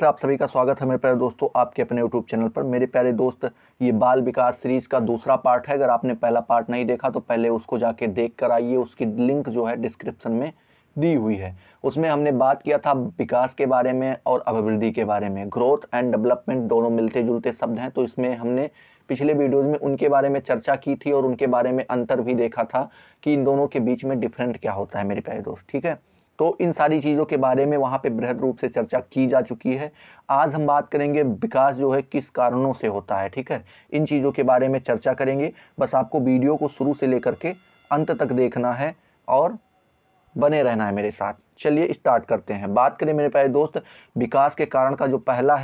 से आप सभी का स्वागत है मेरे प्यारे दोस्तों आपके अपने यूट्यूब चैनल पर मेरे प्यारे दोस्त ये बाल विकास सीरीज का दूसरा पार्ट है अगर आपने पहला पार्ट नहीं देखा तो पहले उसको जाके देख कर आइए उसकी लिंक जो है डिस्क्रिप्शन में दी हुई है उसमें हमने बात किया था विकास के बारे में और अभिवृद्धि के बारे में ग्रोथ एंड डेवलपमेंट दोनों मिलते जुलते शब्द हैं तो इसमें हमने पिछले वीडियोज में उनके बारे में चर्चा की थी और उनके बारे में अंतर भी देखा था कि इन दोनों के बीच में डिफरेंट क्या होता है मेरे प्यारे दोस्त ठीक है तो इन सारी चीज़ों के बारे में वहाँ पे बृहद रूप से चर्चा की जा चुकी है आज हम बात करेंगे विकास जो है किस कारणों से होता है ठीक है इन चीज़ों के बारे में चर्चा करेंगे बस आपको वीडियो को शुरू से लेकर के अंत तक देखना है और बने रहना है मेरे साथ चलिए स्टार्ट करते हैं बात करें मेरे प्यारे दोस्त विकास के कारण का जो पहला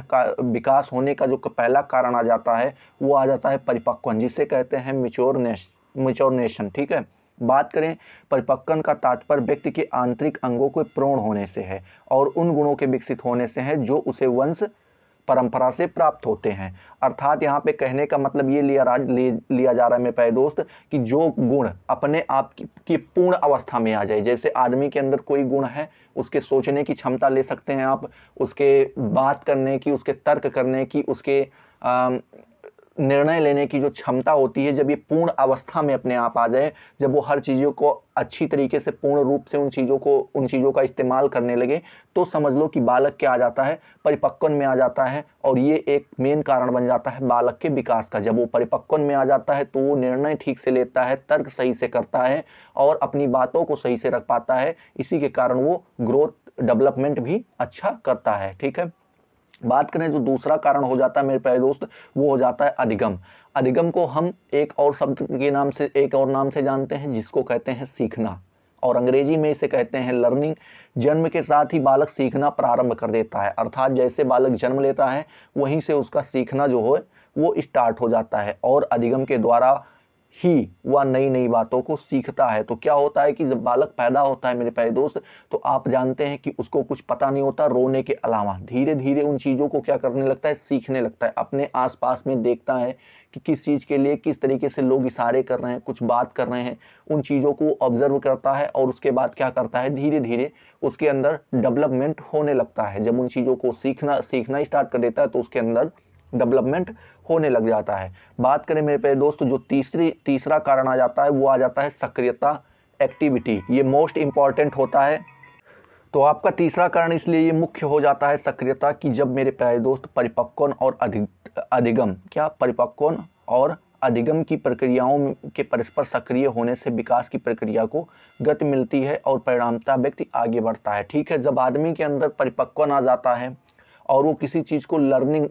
विकास होने का जो पहला कारण आ जाता है वो आ जाता है परिपक्वन जिसे कहते हैं मिच्योरनेस मिच्योरनेशन ठीक है बात करें परिपक्वन का तात्पर्य व्यक्ति के आंतरिक अंगों के प्रोण होने से है और उन गुणों के विकसित होने से है जो उसे वंश परंपरा से प्राप्त होते हैं अर्थात यहाँ पे कहने का मतलब ये लिया राज ले, लिया जा रहा है मेरे प्यारे दोस्त कि जो गुण अपने आप की, की पूर्ण अवस्था में आ जाए जैसे आदमी के अंदर कोई गुण है उसके सोचने की क्षमता ले सकते हैं आप उसके बात करने की उसके तर्क करने की उसके आ, निर्णय लेने की जो क्षमता होती है जब ये पूर्ण अवस्था में अपने आप आ जाए जब वो हर चीज़ों को अच्छी तरीके से पूर्ण रूप से उन चीज़ों को उन चीज़ों का इस्तेमाल करने लगे तो समझ लो कि बालक क्या आ जाता है परिपक्वन में आ जाता है और ये एक मेन कारण बन जाता है बालक के विकास का जब वो परिपक्वन में आ जाता है तो वो निर्णय ठीक से लेता है तर्क सही से करता है और अपनी बातों को सही से रख पाता है इसी के कारण वो ग्रोथ डेवलपमेंट भी अच्छा करता है ठीक है बात करें जो दूसरा कारण हो जाता है मेरे प्यारे दोस्त वो हो जाता है अधिगम अधिगम को हम एक और शब्द के नाम से एक और नाम से जानते हैं जिसको कहते हैं सीखना और अंग्रेजी में इसे कहते हैं लर्निंग जन्म के साथ ही बालक सीखना प्रारंभ कर देता है अर्थात जैसे बालक जन्म लेता है वहीं से उसका सीखना जो हो वो स्टार्ट हो जाता है और अधिगम के द्वारा ही वह नई नई बातों को सीखता है तो क्या होता है कि जब बालक पैदा होता है मेरे प्यारे दोस्त तो आप जानते हैं कि उसको कुछ पता नहीं होता रोने के अलावा धीरे धीरे उन चीज़ों को क्या करने लगता है सीखने लगता है अपने आसपास में देखता है कि किस चीज़ के लिए किस तरीके से लोग इशारे कर रहे हैं कुछ बात कर रहे हैं उन चीज़ों को ऑब्जर्व करता है और उसके बाद क्या करता है धीरे धीरे उसके अंदर डेवलपमेंट होने लगता है जब उन चीज़ों को सीखना सीखना स्टार्ट कर देता है तो उसके अंदर डेवलपमेंट होने लग जाता है बात करें मेरे प्यारे दोस्त जो तीसरी तीसरा कारण आ जाता है वो आ जाता है सक्रियता एक्टिविटी ये मोस्ट इंपॉर्टेंट होता है तो आपका तीसरा कारण इसलिए ये मुख्य हो जाता है सक्रियता कि जब मेरे प्यारे दोस्त परिपक्वन और अधिगम क्या परिपक्वन और अधिगम की प्रक्रियाओं के परस्पर सक्रिय होने से विकास की प्रक्रिया को गति मिलती है और परिणामता व्यक्ति आगे बढ़ता है ठीक है जब आदमी के अंदर परिपक्वन आ जाता है और वो किसी चीज़ को लर्निंग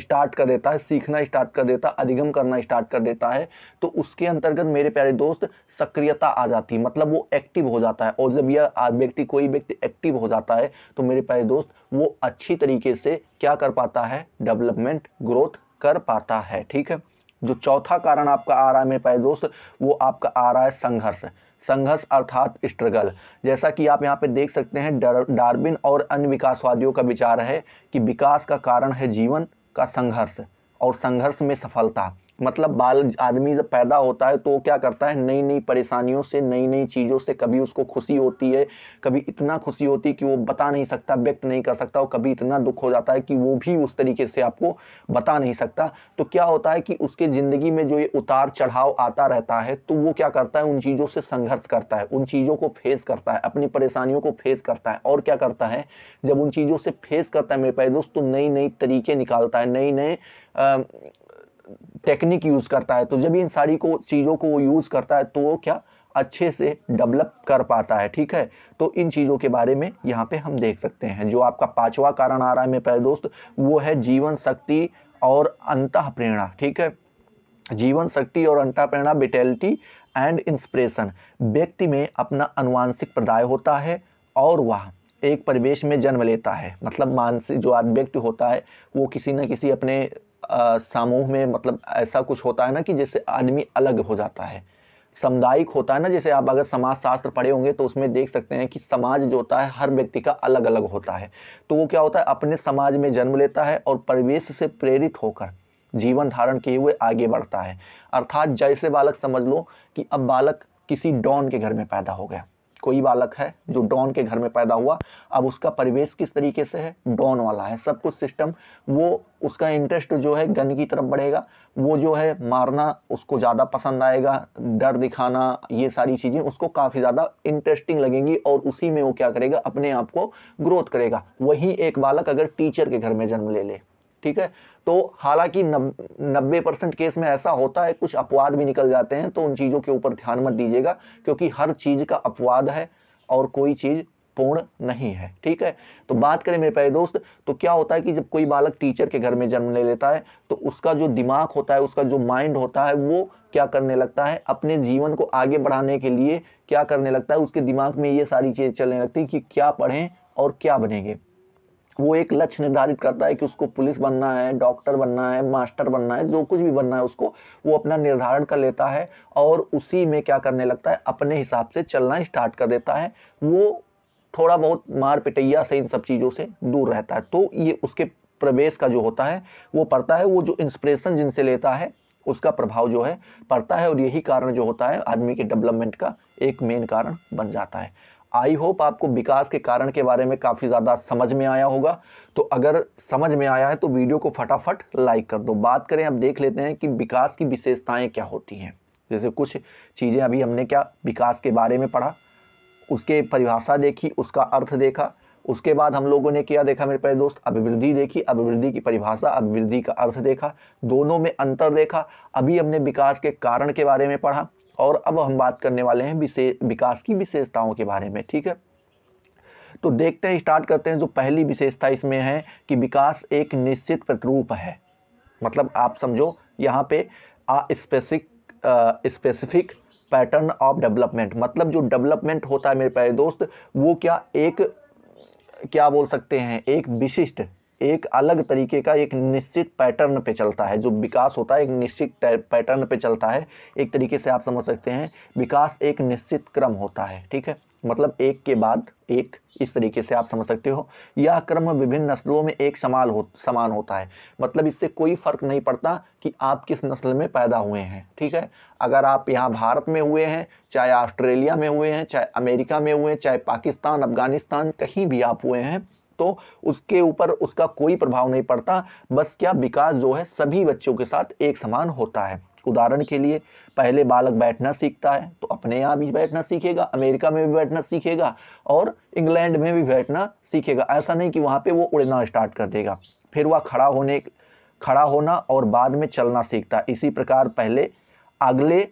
स्टार्ट कर देता है सीखना स्टार्ट कर देता है अधिगम करना स्टार्ट कर देता है तो उसके अंतर्गत मेरे प्यारे दोस्त सक्रियता आ जाती है मतलब वो एक्टिव हो जाता है और जब यह व्यक्ति कोई व्यक्ति एक्टिव हो जाता है तो मेरे प्यारे दोस्त वो अच्छी तरीके से क्या कर पाता है डेवलपमेंट ग्रोथ कर पाता है ठीक है जो चौथा कारण आपका आ रहा है मेरे प्यारे दोस्त वो आपका आ रहा है संघर्ष संघर्ष अर्थात स्ट्रगल जैसा कि आप यहाँ पे देख सकते हैं डार्विन और अन्य विकासवादियों का विचार है कि विकास का कारण है जीवन का संघर्ष और संघर्ष में सफलता मतलब बाल आदमी जब पैदा होता है तो क्या करता है नई नई परेशानियों से नई नई चीज़ों से कभी उसको खुशी होती है कभी इतना खुशी होती है कि वो बता नहीं सकता व्यक्त नहीं कर सकता और कभी इतना दुख हो जाता है कि वो भी उस तरीके से आपको बता नहीं सकता तो क्या होता है कि उसके ज़िंदगी में जो ये उतार चढ़ाव आता रहता है तो वो क्या करता है उन चीज़ों से संघर्ष करता है उन चीज़ों को फेस करता है अपनी परेशानियों को फेस करता है और क्या करता है जब उन चीज़ों से फेस करता है मेरे प्यारे दोस्त तो नई नई तरीके निकालता है नई नए टेक्निक यूज़ करता है तो जब इन सारी को चीज़ों को वो यूज़ करता है तो वो क्या अच्छे से डेवलप कर पाता है ठीक है तो इन चीज़ों के बारे में यहाँ पे हम देख सकते हैं जो आपका पांचवा कारण आ रहा है मेरे प्यारे दोस्त वो है जीवन शक्ति और अंत प्रेरणा ठीक है जीवन शक्ति और अंत प्रेरणा बिटेलिटी एंड इंस्पिरेशन व्यक्ति में अपना अनुवांशिक प्रदाय होता है और वह एक परिवेश में जन्म लेता है मतलब मानसिक जो व्यक्ति होता है वो किसी न किसी अपने समूह में मतलब ऐसा कुछ होता है ना कि जैसे आदमी अलग हो जाता है सामुदायिक होता है ना जैसे आप अगर समाज शास्त्र पढ़े होंगे तो उसमें देख सकते हैं कि समाज जो होता है हर व्यक्ति का अलग अलग होता है तो वो क्या होता है अपने समाज में जन्म लेता है और परिवेश से प्रेरित होकर जीवन धारण किए हुए आगे बढ़ता है अर्थात जैसे बालक समझ लो कि अब बालक किसी डॉन के घर में पैदा हो गया कोई बालक है जो डॉन के घर में पैदा हुआ अब उसका परिवेश किस तरीके से है डॉन वाला है सब कुछ सिस्टम वो उसका इंटरेस्ट जो है गन की तरफ बढ़ेगा वो जो है मारना उसको ज़्यादा पसंद आएगा डर दिखाना ये सारी चीज़ें उसको काफ़ी ज़्यादा इंटरेस्टिंग लगेंगी और उसी में वो क्या करेगा अपने आप को ग्रोथ करेगा वही एक बालक अगर टीचर के घर में जन्म ले ले ठीक है तो हालांकि नब्बे परसेंट केस में ऐसा होता है कुछ अपवाद भी निकल जाते हैं तो उन चीज़ों के ऊपर ध्यान मत दीजिएगा क्योंकि हर चीज़ का अपवाद है और कोई चीज़ पूर्ण नहीं है ठीक है तो बात करें मेरे प्यारे दोस्त तो क्या होता है कि जब कोई बालक टीचर के घर में जन्म ले लेता है तो उसका जो दिमाग होता है उसका जो माइंड होता है वो क्या करने लगता है अपने जीवन को आगे बढ़ाने के लिए क्या करने लगता है उसके दिमाग में ये सारी चीज़ चलने लगती है कि क्या पढ़ें और क्या बनेंगे वो एक लक्ष्य निर्धारित करता है कि उसको पुलिस बनना है डॉक्टर बनना है मास्टर बनना है जो कुछ भी बनना है उसको वो अपना निर्धारण कर लेता है और उसी में क्या करने लगता है अपने हिसाब से चलना स्टार्ट कर देता है वो थोड़ा बहुत मार पिटैया से इन सब चीज़ों से दूर रहता है तो ये उसके प्रवेश का जो होता है वो पड़ता है वो जो इंस्परेशन जिनसे लेता है उसका प्रभाव जो है पड़ता है और यही कारण जो होता है आदमी के डेवलपमेंट का एक मेन कारण बन जाता है आई होप आपको विकास के कारण के बारे में काफ़ी ज़्यादा समझ में आया होगा तो अगर समझ में आया है तो वीडियो को फटाफट लाइक कर दो बात करें अब देख लेते हैं कि विकास की विशेषताएं क्या होती हैं जैसे कुछ चीज़ें अभी हमने क्या विकास के बारे में पढ़ा उसके परिभाषा देखी उसका अर्थ देखा उसके बाद हम लोगों ने क्या देखा मेरे प्यारे दोस्त अभिवृद्धि देखी अभिवृद्धि की परिभाषा अभिवृद्धि का अर्थ देखा दोनों में अंतर देखा अभी हमने विकास के कारण के बारे में पढ़ा और अब हम बात करने वाले हैं विशेष विकास की विशेषताओं के बारे में ठीक है तो देखते हैं स्टार्ट करते हैं जो पहली विशेषता इसमें है कि विकास एक निश्चित प्रतिरूप है मतलब आप समझो यहाँ पे स्पेसिक स्पेसिफिक पैटर्न ऑफ डेवलपमेंट मतलब जो डेवलपमेंट होता है मेरे प्यारे दोस्त वो क्या एक क्या बोल सकते हैं एक विशिष्ट एक अलग तरीके का एक निश्चित पैटर्न पे चलता है जो विकास होता है एक निश्चित पैटर्न पे चलता है एक तरीके से आप समझ सकते हैं विकास एक निश्चित क्रम होता है ठीक है मतलब एक के बाद एक इस तरीके से आप समझ सकते हो यह क्रम विभिन्न नस्लों में एक समान हो समान होता है मतलब इससे कोई फर्क नहीं पड़ता कि आप किस नस्ल में पैदा हुए हैं ठीक है अगर आप यहाँ भारत में हुए हैं चाहे ऑस्ट्रेलिया में हुए हैं चाहे अमेरिका में हुए हैं चाहे पाकिस्तान अफगानिस्तान कहीं भी आप हुए हैं तो उसके ऊपर उसका कोई प्रभाव नहीं पड़ता बस क्या विकास जो है सभी बच्चों के साथ एक समान होता है उदाहरण के लिए पहले बालक बैठना सीखता है तो अपने यहाँ भी बैठना सीखेगा अमेरिका में भी बैठना सीखेगा और इंग्लैंड में भी बैठना सीखेगा ऐसा नहीं कि वहाँ पे वो उड़ना स्टार्ट कर देगा फिर वह खड़ा होने खड़ा होना और बाद में चलना सीखता है इसी प्रकार पहले अगले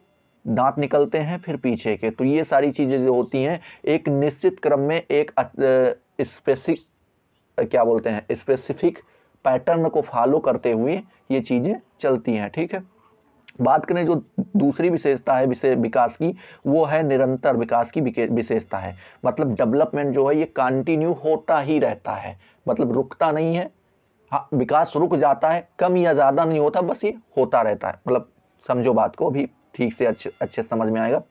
दांत निकलते हैं फिर पीछे के तो ये सारी चीज़ें जो होती हैं एक निश्चित क्रम में एक स्पेसिफिक क्या बोलते हैं स्पेसिफिक पैटर्न को फॉलो करते हुए ये चीज़ें चलती हैं ठीक है बात करें जो दूसरी विशेषता है विशेष विकास की वो है निरंतर विकास की विशेषता है मतलब डेवलपमेंट जो है ये कंटिन्यू होता ही रहता है मतलब रुकता नहीं है हाँ विकास रुक जाता है कम या ज़्यादा नहीं होता बस ये होता रहता है मतलब समझो बात को अभी ठीक से अच्छे अच्छे समझ में आएगा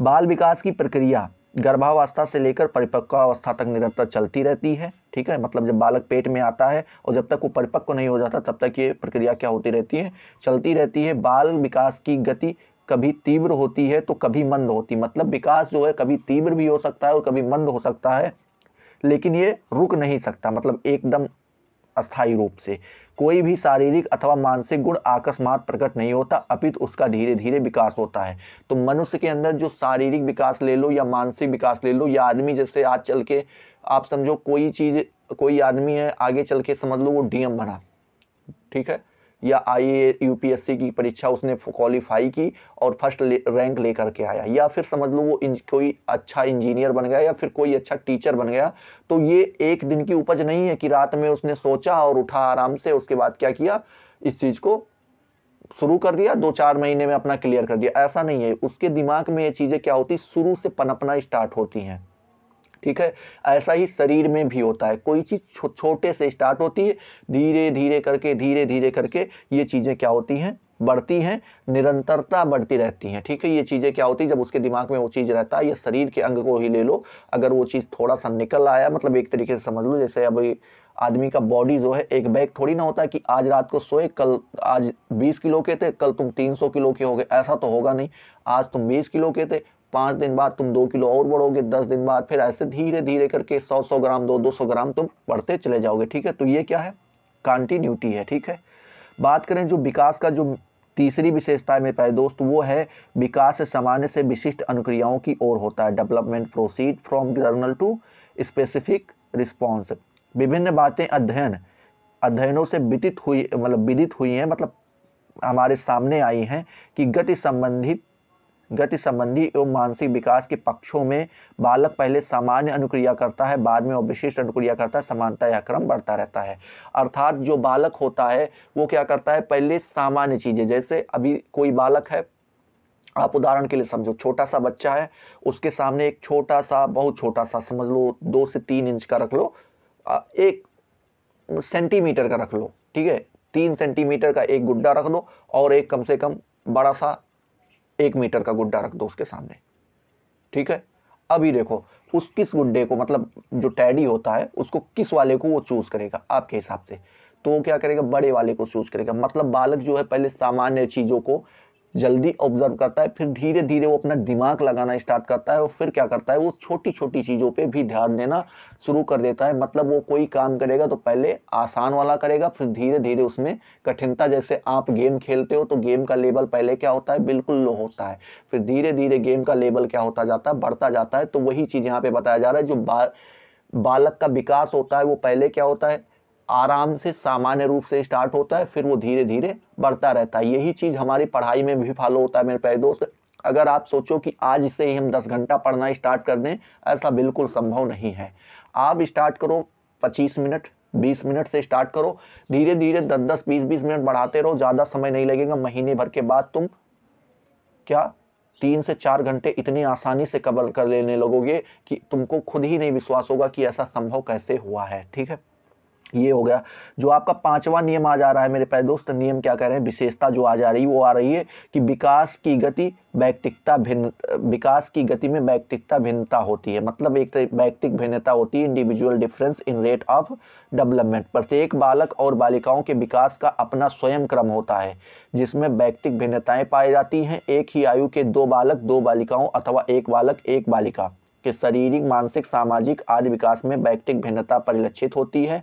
बाल विकास की प्रक्रिया गर्भावस्था से लेकर परिपक्व अवस्था तक निरंतर चलती रहती है ठीक है मतलब जब बालक पेट में आता है और जब तक वो परिपक्व नहीं हो जाता तब तक ये प्रक्रिया क्या होती रहती है चलती रहती है बाल विकास की गति कभी तीव्र होती है तो कभी मंद होती मतलब विकास जो है कभी तीव्र भी हो सकता है और कभी मंद हो सकता है लेकिन ये रुक नहीं सकता मतलब एकदम अस्थायी रूप से कोई भी शारीरिक अथवा मानसिक गुण आकस्मात प्रकट नहीं होता अपित उसका धीरे धीरे विकास होता है तो मनुष्य के अंदर जो शारीरिक विकास ले लो या मानसिक विकास ले लो या आदमी जैसे आज चल के आप समझो कोई चीज़ कोई आदमी है आगे चल के समझ लो वो डीएम बना ठीक है या आई यूपीएससी की परीक्षा उसने क्वालिफाई की और फर्स्ट ले, रैंक लेकर के आया या फिर समझ लो वो कोई अच्छा इंजीनियर बन गया या फिर कोई अच्छा टीचर बन गया तो ये एक दिन की उपज नहीं है कि रात में उसने सोचा और उठा आराम से उसके बाद क्या किया इस चीज़ को शुरू कर दिया दो चार महीने में अपना क्लियर कर दिया ऐसा नहीं है उसके दिमाग में ये चीज़ें क्या होती शुरू से पनपना स्टार्ट होती हैं ठीक है ऐसा ही शरीर में भी होता है कोई चीज़ छो, छोटे से स्टार्ट होती है धीरे धीरे करके धीरे धीरे करके ये चीज़ें क्या होती हैं बढ़ती हैं निरंतरता बढ़ती रहती हैं ठीक है ये चीज़ें क्या होती है जब उसके दिमाग में वो चीज़ रहता है या शरीर के अंग को ही ले लो अगर वो चीज़ थोड़ा सा निकल आया मतलब एक तरीके से समझ लो जैसे अब आदमी का बॉडी जो है एक बैग थोड़ी ना होता है कि आज रात को सोए कल आज 20 किलो के थे कल तुम 300 किलो के हो गए ऐसा तो होगा नहीं आज तुम 20 किलो के थे पाँच दिन बाद तुम दो किलो और बढ़ोगे दस दिन बाद फिर ऐसे धीरे धीरे करके सौ सौ ग्राम दो दो सौ ग्राम तुम बढ़ते चले जाओगे ठीक है तो ये क्या है कॉन्टीन्यूटी है ठीक है बात करें जो विकास का जो तीसरी विशेषता है मेरे प्यारे दोस्त वो है विकास सामान्य से विशिष्ट अनुक्रियाओं की ओर होता है development proceed from general to specific response विभिन्न बातें अध्ययन अध्ययनों से विदित हुई मतलब विदित हुई हैं मतलब हमारे सामने आई हैं कि गति संबंधित गति संबंधी एवं मानसिक विकास के पक्षों में बालक पहले सामान्य अनुक्रिया करता है बाद में विशिष्ट अनुक्रिया करता है समानता या क्रम बढ़ता रहता है अर्थात जो बालक होता है वो क्या करता है पहले सामान्य चीज़ें जैसे अभी कोई बालक है आप उदाहरण के लिए समझो छोटा सा बच्चा है उसके सामने एक छोटा सा बहुत छोटा सा समझ लो दो से तीन इंच का रख लो एक सेंटीमीटर का रख लो ठीक है तीन सेंटीमीटर का एक गुड्डा रख दो और एक कम से कम बड़ा सा एक मीटर का गुड्डा रख दो उसके सामने ठीक है अभी देखो उस किस गुड्डे को मतलब जो टैडी होता है उसको किस वाले को वो चूज़ करेगा आपके हिसाब से तो वो क्या करेगा बड़े वाले को चूज़ करेगा मतलब बालक जो है पहले सामान्य चीज़ों को जल्दी ऑब्जर्व करता है फिर धीरे धीरे वो अपना दिमाग लगाना स्टार्ट करता है और फिर क्या करता है वो छोटी छोटी चीज़ों पे भी ध्यान देना शुरू कर देता है मतलब वो कोई काम करेगा तो पहले आसान वाला करेगा फिर धीरे धीरे उसमें कठिनता जैसे आप गेम खेलते हो तो गेम का लेवल पहले क्या होता है बिल्कुल लो होता है फिर धीरे धीरे गेम का लेवल क्या होता जाता है बढ़ता जाता है तो वही चीज़ यहाँ पर बताया जा रहा है जो बा, बालक का विकास होता है वो पहले क्या होता है आराम से सामान्य रूप से स्टार्ट होता है फिर वो धीरे धीरे बढ़ता रहता है यही चीज़ हमारी पढ़ाई में भी फॉलो होता है मेरे प्यारे दोस्त अगर आप सोचो कि आज से ही हम 10 घंटा पढ़ना स्टार्ट कर दें ऐसा बिल्कुल संभव नहीं है आप स्टार्ट करो 25 मिनट 20 मिनट से स्टार्ट करो धीरे धीरे 10-10 20-20 मिनट बढ़ाते रहो ज़्यादा समय नहीं लगेगा महीने भर के बाद तुम क्या तीन से चार घंटे इतनी आसानी से कवर कर लेने लगोगे कि तुमको खुद ही नहीं विश्वास होगा कि ऐसा संभव कैसे हुआ है ठीक है ये हो गया जो आपका पांचवा नियम आ जा रहा है मेरे प्यारे दोस्त नियम क्या कह रहे हैं विशेषता जो आ जा रही है वो आ रही है कि विकास की गति वैयक्तिकता भिन्न विकास की गति में वैयक्तिकता भिन्नता होती है मतलब एक वैयक्तिक भिन्नता होती है individual difference in rate of development प्रत्येक बालक और बालिकाओं के विकास का अपना स्वयं क्रम होता है जिसमें वैयक्तिक भिन्नताएं पाई जाती हैं एक ही आयु के दो बालक दो बालिकाओं अथवा एक बालक एक बालिका के शारीरिक मानसिक सामाजिक आदि विकास में बैक्टिक भिन्नता परिलक्षित होती है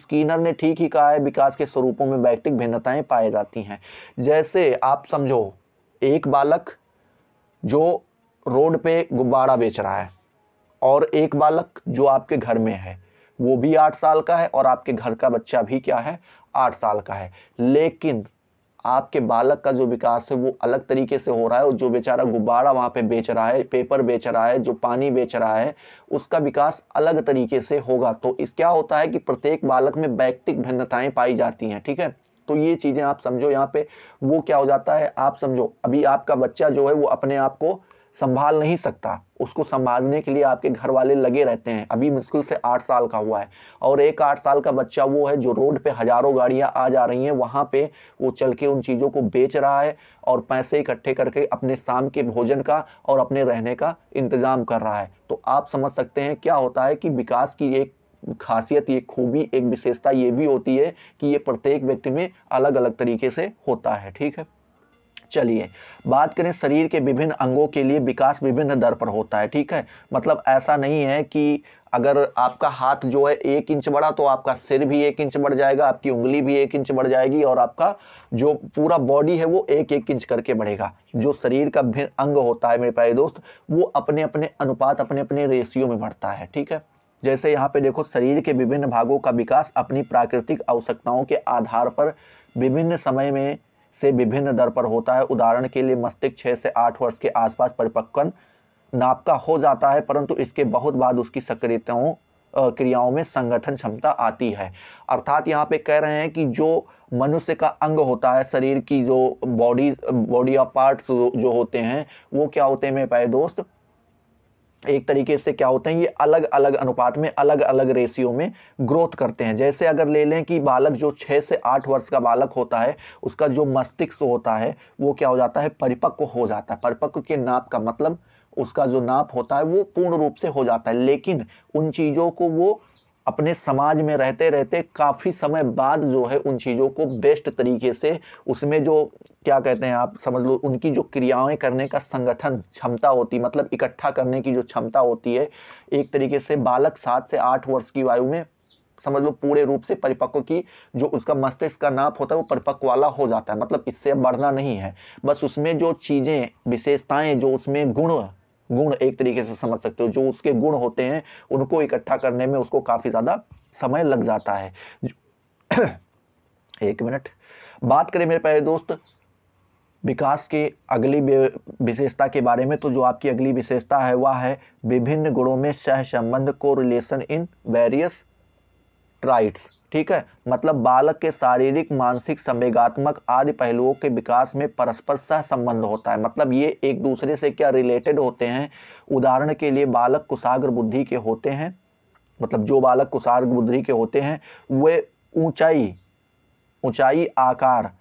स्कीनर ने ठीक ही कहा है विकास के स्वरूपों में बैक्टिक भिन्नताएं पाई जाती हैं जैसे आप समझो एक बालक जो रोड पे गुब्बारा बेच रहा है और एक बालक जो आपके घर में है वो भी आठ साल का है और आपके घर का बच्चा भी क्या है आठ साल का है लेकिन आपके बालक का जो विकास है वो अलग तरीके से हो रहा है और जो बेचारा गुब्बारा वहाँ पे बेच रहा है पेपर बेच रहा है जो पानी बेच रहा है उसका विकास अलग तरीके से होगा तो इस क्या होता है कि प्रत्येक बालक में वैक्तिक भिन्नताएं पाई जाती हैं ठीक है तो ये चीज़ें आप समझो यहाँ पे वो क्या हो जाता है आप समझो अभी आपका बच्चा जो है वो अपने आप को संभाल नहीं सकता उसको संभालने के लिए आपके घर वाले लगे रहते हैं अभी मुश्किल से आठ साल का हुआ है और एक आठ साल का बच्चा वो है जो रोड पे हजारों गाड़ियां आ जा रही हैं वहाँ पे वो चल के उन चीज़ों को बेच रहा है और पैसे इकट्ठे करके अपने शाम के भोजन का और अपने रहने का इंतज़ाम कर रहा है तो आप समझ सकते हैं क्या होता है कि विकास की एक खासियत ये खूबी एक विशेषता ये भी होती है कि ये प्रत्येक व्यक्ति में अलग अलग तरीके से होता है ठीक है चलिए बात करें शरीर के विभिन्न अंगों के लिए विकास विभिन्न दर पर होता है ठीक है मतलब ऐसा नहीं है कि अगर आपका हाथ जो है एक इंच बढ़ा तो आपका सिर भी एक इंच बढ़ जाएगा आपकी उंगली भी एक इंच बढ़ जाएगी और आपका जो पूरा बॉडी है वो एक एक इंच करके बढ़ेगा जो शरीर का भिन्न अंग होता है मेरे प्यारे दोस्त वो अपने अपने अनुपात अपने अपने रेशियो में बढ़ता है ठीक है जैसे यहाँ पे देखो शरीर के विभिन्न भागों का विकास अपनी प्राकृतिक आवश्यकताओं के आधार पर विभिन्न समय में से विभिन्न दर पर होता है उदाहरण के लिए मस्तिष्क छः से आठ वर्ष के आसपास परिपक्वन नाप का हो जाता है परंतु इसके बहुत बाद उसकी सक्रियताओं क्रियाओं में संगठन क्षमता आती है अर्थात यहाँ पे कह रहे हैं कि जो मनुष्य का अंग होता है शरीर की जो बॉडी बॉडी ऑफ पार्ट्स जो होते हैं वो क्या होते हैं मेरे पाए दोस्त एक तरीके से क्या होते हैं ये अलग अलग अनुपात में अलग अलग रेशियो में ग्रोथ करते हैं जैसे अगर ले लें कि बालक जो छः से आठ वर्ष का बालक होता है उसका जो मस्तिष्क होता है वो क्या हो जाता है परिपक्व हो जाता है परिपक्व के नाप का मतलब उसका जो नाप होता है वो पूर्ण रूप से हो जाता है लेकिन उन चीज़ों को वो अपने समाज में रहते रहते काफ़ी समय बाद जो है उन चीज़ों को बेस्ट तरीके से उसमें जो क्या कहते हैं आप समझ लो उनकी जो क्रियाएं करने का संगठन क्षमता होती मतलब इकट्ठा करने की जो क्षमता होती है एक तरीके से बालक सात से आठ वर्ष की वायु में समझ लो पूरे रूप से परिपक्व की जो उसका मस्तिष्क का नाप होता है वो परिपक्व वाला हो जाता है मतलब इससे बढ़ना नहीं है बस उसमें जो चीज़ें विशेषताएं जो उसमें गुण गुण एक तरीके से समझ सकते हो जो उसके गुण होते हैं उनको इकट्ठा करने में उसको काफ़ी ज़्यादा समय लग जाता है एक मिनट बात करें मेरे प्यारे दोस्त विकास की अगली विशेषता के बारे में तो जो आपकी अगली विशेषता है वह है विभिन्न गुणों में सह संबंध को रिलेशन इन वेरियस ट्राइट्स ठीक है मतलब बालक के शारीरिक मानसिक संवेगात्मक आदि पहलुओं के विकास में परस्पर सह संबंध होता है मतलब ये एक दूसरे से क्या रिलेटेड होते हैं उदाहरण के लिए बालक कुशाग्र बुद्धि के होते हैं मतलब जो बालक कुशाग्र बुद्धि के होते हैं वे ऊंचाई ऊंचाई आकार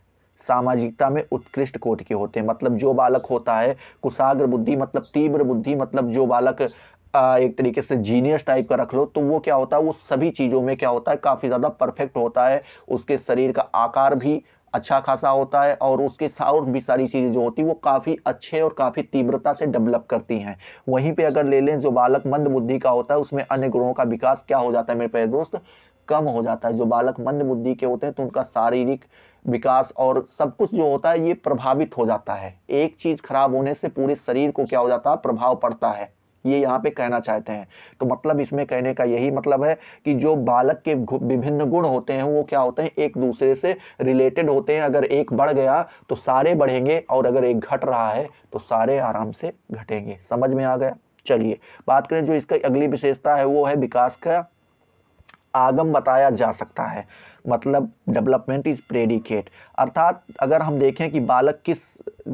सामाजिकता में उत्कृष्ट कोट के होते हैं मतलब जो बालक होता है कुशाग्र बुद्धि मतलब तीव्र बुद्धि मतलब जो बालक एक तरीके से जीनियस टाइप का रख लो तो वो क्या होता है वो सभी चीज़ों में क्या होता है काफ़ी ज़्यादा परफेक्ट होता है उसके शरीर का आकार भी अच्छा खासा होता है और उसके और भी सारी चीज़ें जो होती हैं वो काफ़ी अच्छे और काफ़ी तीव्रता से डेवलप करती हैं वहीं पे अगर ले लें जो बालक मंद बुद्धि का होता है उसमें अन्य गुणों का विकास क्या हो जाता है मेरे प्यारे दोस्त कम हो जाता है जो बालक मंद बुद्धि के होते हैं तो उनका शारीरिक विकास और सब कुछ जो होता है ये प्रभावित हो जाता है एक चीज़ खराब होने से पूरे शरीर को क्या हो जाता है प्रभाव पड़ता है ये यहाँ पे कहना चाहते हैं तो मतलब इसमें कहने का यही मतलब है कि जो बालक के विभिन्न गुण होते हैं वो क्या होते हैं एक दूसरे से रिलेटेड होते हैं अगर एक बढ़ गया तो सारे बढ़ेंगे और अगर एक घट रहा है तो सारे आराम से घटेंगे समझ में आ गया चलिए बात करें जो इसका अगली विशेषता है वो है विकास का आगम बताया जा सकता है मतलब डेवलपमेंट इज प्रेडिकेट अर्थात अगर हम देखें कि बालक किस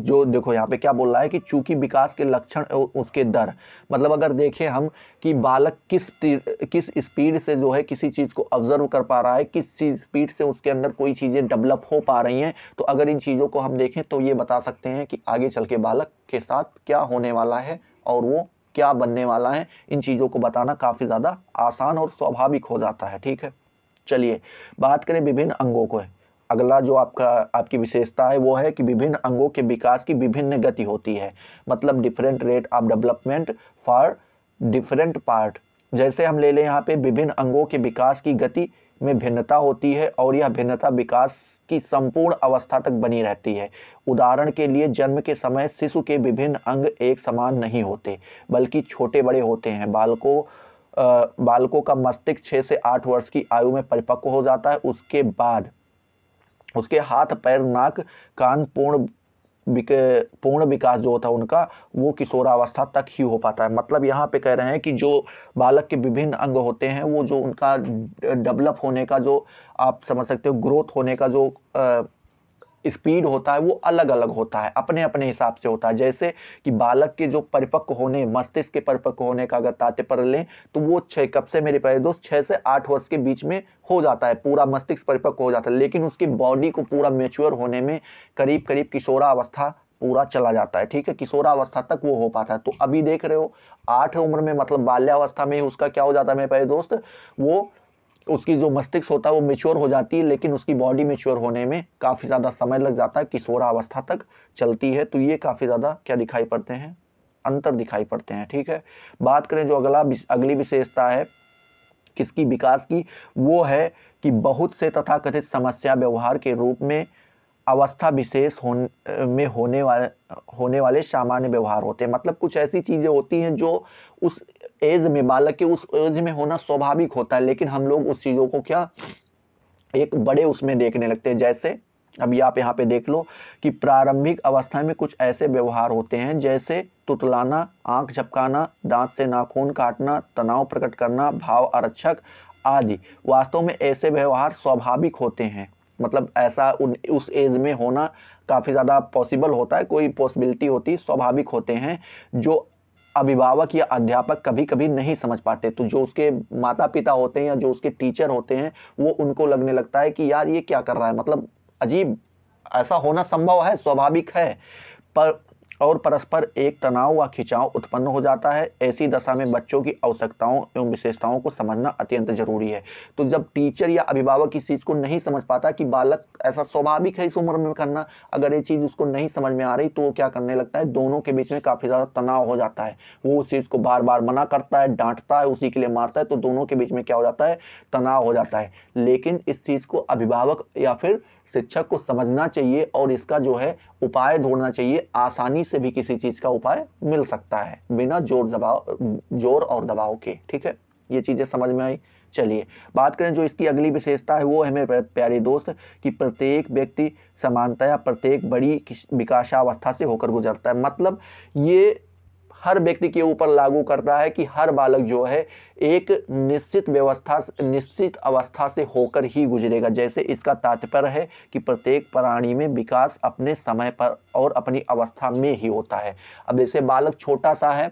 जो देखो यहाँ पे क्या बोल रहा है कि चूंकि विकास के लक्षण उसके दर मतलब अगर देखें हम कि बालक किस किस स्पीड से जो है किसी चीज़ को ऑब्जर्व कर पा रहा है किस चीज स्पीड से उसके अंदर कोई चीज़ें डेवलप हो पा रही हैं तो अगर इन चीज़ों को हम देखें तो ये बता सकते हैं कि आगे चल के बालक के साथ क्या होने वाला है और वो क्या बनने वाला है इन चीज़ों को बताना काफ़ी ज़्यादा आसान और स्वाभाविक हो जाता है ठीक है चलिए बात करें विभिन्न अंगों को अगला जो आपका आपकी विशेषता है वो है कि विभिन्न अंगों के विकास की विभिन्न गति होती है मतलब different rate of development for different part जैसे हम ले लें यहाँ पे विभिन्न अंगों के विकास की गति में भिन्नता होती है और यह भिन्नता विकास की संपूर्ण अवस्था तक बनी रहती है उदाहरण के लिए जन्म के समय शिशु के विभिन्न अंग एक समान नहीं होते बल्कि छोटे बड़े होते हैं बालकों बालकों का मस्तिष्क छः से आठ वर्ष की आयु में परिपक्व हो जाता है उसके बाद उसके हाथ पैर नाक कान पूर्ण विक, पूर्ण विकास जो होता है उनका वो किशोरावस्था तक ही हो पाता है मतलब यहाँ पे कह रहे हैं कि जो बालक के विभिन्न अंग होते हैं वो जो उनका डेवलप होने का जो आप समझ सकते हो ग्रोथ होने का जो आ, स्पीड होता है वो अलग अलग होता है अपने अपने हिसाब से होता है जैसे कि बालक के जो परिपक्व होने मस्तिष्क के परिपक्व होने का अगर ताते पर लें तो वो छः कब से मेरे पहले दोस्त छः से आठ वर्ष के बीच में हो जाता है पूरा मस्तिष्क परिपक्व हो जाता है लेकिन उसकी बॉडी को पूरा मेच्योर होने में करीब करीब किशोरावस्था पूरा चला जाता है ठीक है किशोरावस्था तक वो हो पाता है तो अभी देख रहे हो आठ उम्र में मतलब बाल्यावस्था में ही उसका क्या हो जाता है मेरे पहले दोस्त वो उसकी जो मस्तिष्क होता है वो मेच्योर हो जाती है लेकिन उसकी बॉडी मेच्योर होने में काफ़ी ज़्यादा समय लग जाता है किशोरा अवस्था तक चलती है तो ये काफ़ी ज़्यादा क्या दिखाई पड़ते हैं अंतर दिखाई पड़ते हैं ठीक है बात करें जो अगला अगली विशेषता है किसकी विकास की वो है कि बहुत से तथाकथित समस्या व्यवहार के रूप में अवस्था विशेष होन, में होने वाले होने वाले सामान्य व्यवहार होते हैं मतलब कुछ ऐसी चीज़ें होती हैं जो उस एज में बालक के उस एज में होना स्वाभाविक होता है लेकिन हम लोग उस चीज़ों को क्या एक बड़े उसमें देखने लगते हैं जैसे अभी आप यहाँ पे देख लो कि प्रारंभिक अवस्था में कुछ ऐसे व्यवहार होते हैं जैसे तुतलाना आंख झपकाना दांत से नाखून काटना तनाव प्रकट करना भाव आरक्षक आदि वास्तव में ऐसे व्यवहार स्वाभाविक होते हैं मतलब ऐसा उन उस एज में होना काफ़ी ज़्यादा पॉसिबल होता है कोई पॉसिबिलिटी होती स्वाभाविक होते हैं जो अभिभावक या अध्यापक कभी कभी नहीं समझ पाते तो जो उसके माता पिता होते हैं या जो उसके टीचर होते हैं वो उनको लगने लगता है कि यार ये क्या कर रहा है मतलब अजीब ऐसा होना संभव है स्वाभाविक है पर और परस्पर एक तनाव व खिंचाव उत्पन्न हो जाता है ऐसी दशा में बच्चों की आवश्यकताओं एवं विशेषताओं को समझना अत्यंत जरूरी है तो जब टीचर या अभिभावक इस चीज़ को नहीं समझ पाता कि बालक ऐसा स्वाभाविक है इस उम्र में करना अगर ये चीज़ उसको नहीं समझ में आ रही तो वो क्या करने लगता है दोनों के बीच में काफ़ी ज़्यादा तनाव हो जाता है वो उस चीज़ को बार बार मना करता है डांटता है उसी के लिए मारता है तो दोनों के बीच में क्या हो जाता है तनाव हो जाता है लेकिन इस चीज़ को अभिभावक या फिर शिक्षक को समझना चाहिए और इसका जो है उपाय ढूंढना चाहिए आसानी से भी किसी चीज का उपाय मिल सकता है बिना जोर दबाव जोर और दबाव के ठीक है ये चीजें समझ में आई चलिए बात करें जो इसकी अगली विशेषता है वो है मेरे प्यारे दोस्त कि प्रत्येक व्यक्ति समानता या प्रत्येक बड़ी विकासावस्था से होकर गुजरता है मतलब ये हर व्यक्ति के ऊपर लागू करता है कि हर बालक जो है एक निश्चित व्यवस्था निश्चित अवस्था से होकर ही गुजरेगा जैसे इसका तात्पर्य है कि प्रत्येक प्राणी में विकास अपने समय पर और अपनी अवस्था में ही होता है अब जैसे बालक छोटा सा है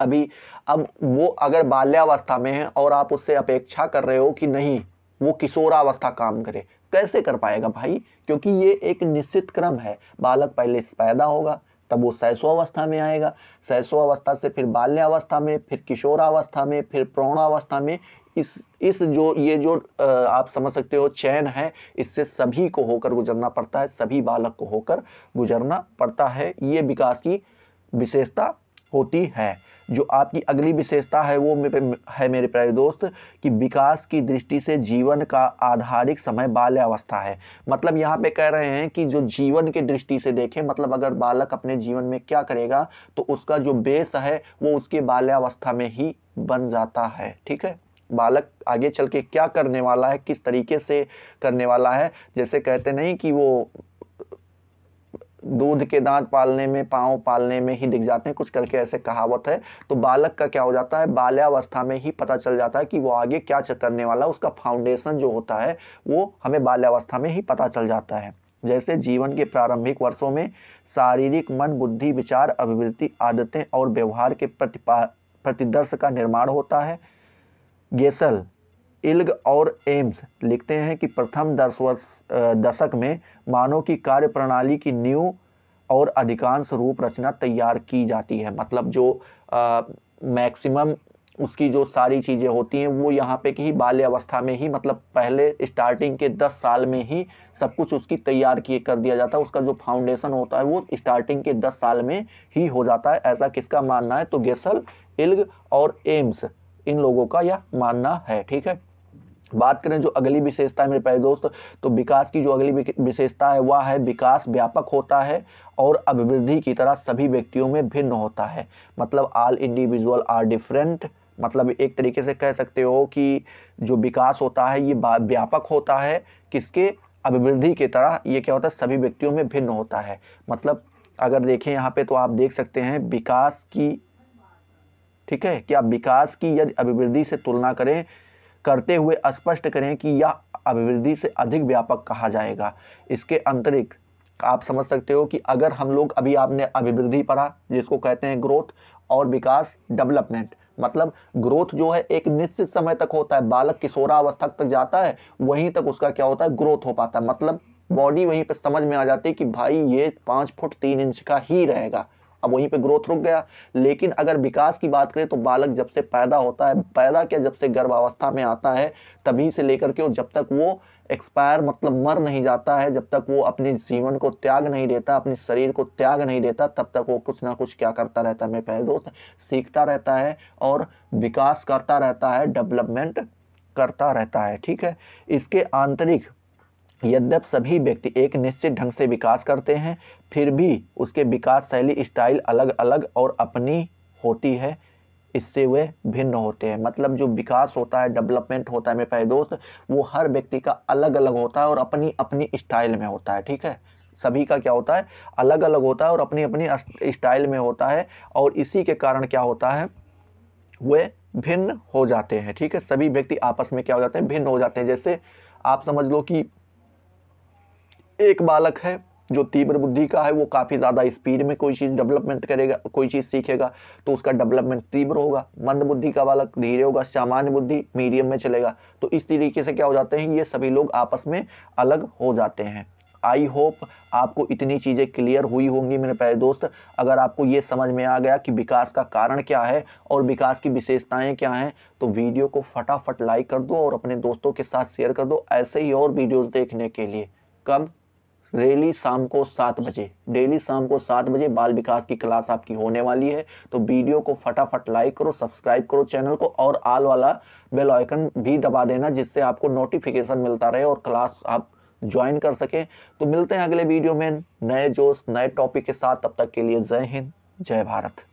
अभी अब वो अगर बाल्यावस्था में है और आप उससे अपेक्षा कर रहे हो कि नहीं वो किशोरावस्था काम करे कैसे कर पाएगा भाई क्योंकि ये एक निश्चित क्रम है बालक पहले पैदा होगा तब वो अवस्था में आएगा अवस्था से फिर बाल्यावस्था में फिर किशोरावस्था में फिर प्रौणावस्था में इस इस जो ये जो आप समझ सकते हो चयन है इससे सभी को होकर गुजरना पड़ता है सभी बालक को होकर गुजरना पड़ता है ये विकास की विशेषता होती है जो आपकी अगली विशेषता है वो मेरे, है मेरे प्यारे दोस्त कि विकास की दृष्टि से जीवन का आधारिक समय बाल्यावस्था है मतलब यहाँ पे कह रहे हैं कि जो जीवन की दृष्टि से देखें मतलब अगर बालक अपने जीवन में क्या करेगा तो उसका जो बेस है वो उसके बाल्यावस्था में ही बन जाता है ठीक है बालक आगे चल के क्या करने वाला है किस तरीके से करने वाला है जैसे कहते नहीं कि वो दूध के दांत पालने में पाँव पालने में ही दिख जाते हैं कुछ करके ऐसे कहावत है तो बालक का क्या हो जाता है बाल्यावस्था में ही पता चल जाता है कि वो आगे क्या करने वाला उसका फाउंडेशन जो होता है वो हमें बाल्यावस्था में ही पता चल जाता है जैसे जीवन के प्रारंभिक वर्षों में शारीरिक मन बुद्धि विचार अभिवृत्ति आदतें और व्यवहार के प्रतिपा प्रतिदर्श का निर्माण होता है गेसल इल्ग और एम्स लिखते हैं कि प्रथम दस वर्ष दशक में मानव की कार्य प्रणाली की न्यू और अधिकांश रूप रचना तैयार की जाती है मतलब जो मैक्सिमम उसकी जो सारी चीज़ें होती हैं वो यहाँ पे कि बाल्यावस्था में ही मतलब पहले स्टार्टिंग के दस साल में ही सब कुछ उसकी तैयार किए कर दिया जाता है उसका जो फाउंडेशन होता है वो स्टार्टिंग के दस साल में ही हो जाता है ऐसा किसका मानना है तो गेसल इल्ग और एम्स इन लोगों का यह मानना है ठीक है बात करें जो अगली विशेषता है मेरे प्यारे दोस्त तो विकास की जो अगली विशेषता है वह है विकास व्यापक होता है और अभिवृद्धि की तरह सभी व्यक्तियों में भिन्न होता है मतलब ऑल इंडिविजुअल आर डिफरेंट मतलब एक तरीके से कह सकते हो कि जो विकास होता है ये व्यापक होता है किसके अभिवृद्धि की तरह ये क्या होता है सभी व्यक्तियों में भिन्न होता है मतलब अगर देखें यहाँ पे तो आप देख सकते हैं विकास की ठीक है क्या विकास की यदि अभिवृद्धि से तुलना करें करते हुए स्पष्ट करें कि यह अभिवृद्धि से अधिक व्यापक कहा जाएगा इसके अंतरिक्त आप समझ सकते हो कि अगर हम लोग अभी आपने अभिवृद्धि पढ़ा जिसको कहते हैं ग्रोथ और विकास डेवलपमेंट मतलब ग्रोथ जो है एक निश्चित समय तक होता है बालक किशोरावस्था तक जाता है वहीं तक उसका क्या होता है ग्रोथ हो पाता है मतलब बॉडी वहीं पर समझ में आ जाती है कि भाई ये पाँच फुट तीन इंच का ही रहेगा अब वहीं पे ग्रोथ रुक गया लेकिन अगर विकास की बात करें तो बालक जब से पैदा होता है पैदा क्या जब से गर्भावस्था में आता है तभी से लेकर के और जब तक वो एक्सपायर मतलब मर नहीं जाता है जब तक वो अपने जीवन को त्याग नहीं देता अपने शरीर को त्याग नहीं देता तब तक वो कुछ ना कुछ क्या करता रहता है मेरे दोस्त सीखता रहता है और विकास करता रहता है डेवलपमेंट करता रहता है ठीक है इसके आंतरिक यद्यप सभी व्यक्ति एक निश्चित ढंग से विकास करते हैं फिर भी उसके विकास शैली स्टाइल अलग अलग और अपनी होती है इससे वे भिन्न होते हैं मतलब जो विकास होता है डेवलपमेंट होता है मेरे प्यारे दोस्त वो हर व्यक्ति का अलग अलग होता है और अपनी अपनी स्टाइल में होता है ठीक है सभी का क्या होता है अलग अलग होता है और अपनी अपनी स्टाइल में होता है और इसी के कारण क्या होता है वे भिन्न हो जाते हैं ठीक है सभी व्यक्ति आपस में क्या हो जाते हैं भिन्न हो जाते हैं जैसे आप समझ लो कि एक बालक है जो तीव्र बुद्धि का है वो काफ़ी ज़्यादा स्पीड में कोई चीज़ डेवलपमेंट करेगा कोई चीज़ सीखेगा तो उसका डेवलपमेंट तीव्र होगा मंद बुद्धि का बालक धीरे होगा सामान्य बुद्धि मीडियम में चलेगा तो इस तरीके से क्या हो जाते हैं ये सभी लोग आपस में अलग हो जाते हैं आई होप आपको इतनी चीज़ें क्लियर हुई होंगी मेरे प्यारे दोस्त अगर आपको ये समझ में आ गया कि विकास का कारण क्या है और विकास की विशेषताएं क्या हैं तो वीडियो को फटाफट लाइक कर दो और अपने दोस्तों के साथ शेयर कर दो ऐसे ही और वीडियोस देखने के लिए कब डेली शाम को सात बजे डेली शाम को सात बजे बाल विकास की क्लास आपकी होने वाली है तो वीडियो को फटाफट लाइक करो सब्सक्राइब करो चैनल को और आल वाला बेल आइकन भी दबा देना जिससे आपको नोटिफिकेशन मिलता रहे और क्लास आप ज्वाइन कर सकें तो मिलते हैं अगले वीडियो में नए जोश नए टॉपिक के साथ तब तक के लिए जय हिंद जय भारत